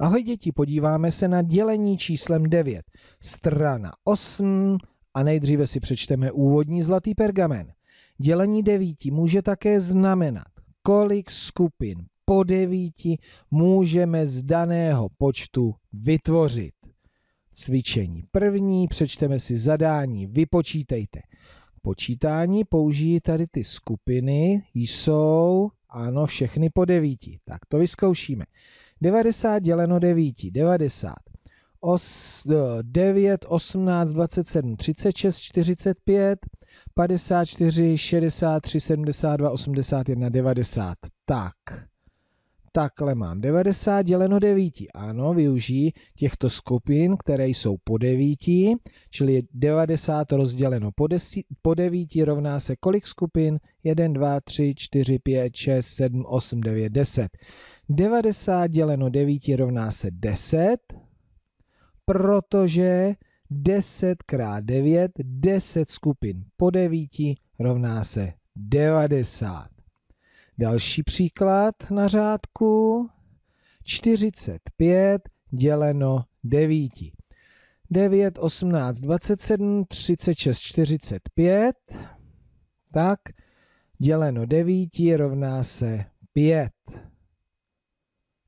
Ahoj děti, podíváme se na dělení číslem 9, strana 8 a nejdříve si přečteme úvodní zlatý pergamen. Dělení 9 může také znamenat, kolik skupin po 9 můžeme z daného počtu vytvořit. Cvičení první, přečteme si zadání, vypočítejte. K počítání použijí tady ty skupiny, jsou, ano, všechny po devíti. Tak to vyzkoušíme. 90 děleno 9, 90. Os, 9, 18, 27, 36, 45, 54, 63, 72, 81, 90. Tak. Takhle mám 90 děleno 9. Ano, využij těchto skupin, které jsou po 9, čili 90 rozděleno po, 10, po 9 rovná se kolik skupin? 1, 2, 3, 4, 5, 6, 7, 8, 9, 10. 90 děleno 9 rovná se 10, protože 10 krát 9, 10 skupin po 9 rovná se 90. Další příklad na řádku. 45 děleno 9. 9, 18, 27, 36, 45. Tak, děleno 9 rovná se 5.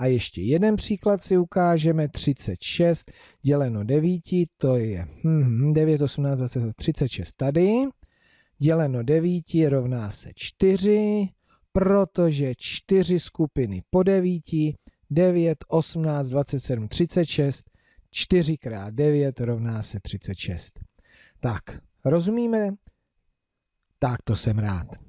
A ještě jeden příklad si ukážeme, 36 děleno 9, to je hmm, 9, 18, 20, 36 tady, děleno 9 rovná se 4, protože 4 skupiny po 9, 9, 18, 27, 36, 4 krát 9 rovná se 36. Tak, rozumíme? Tak to jsem rád.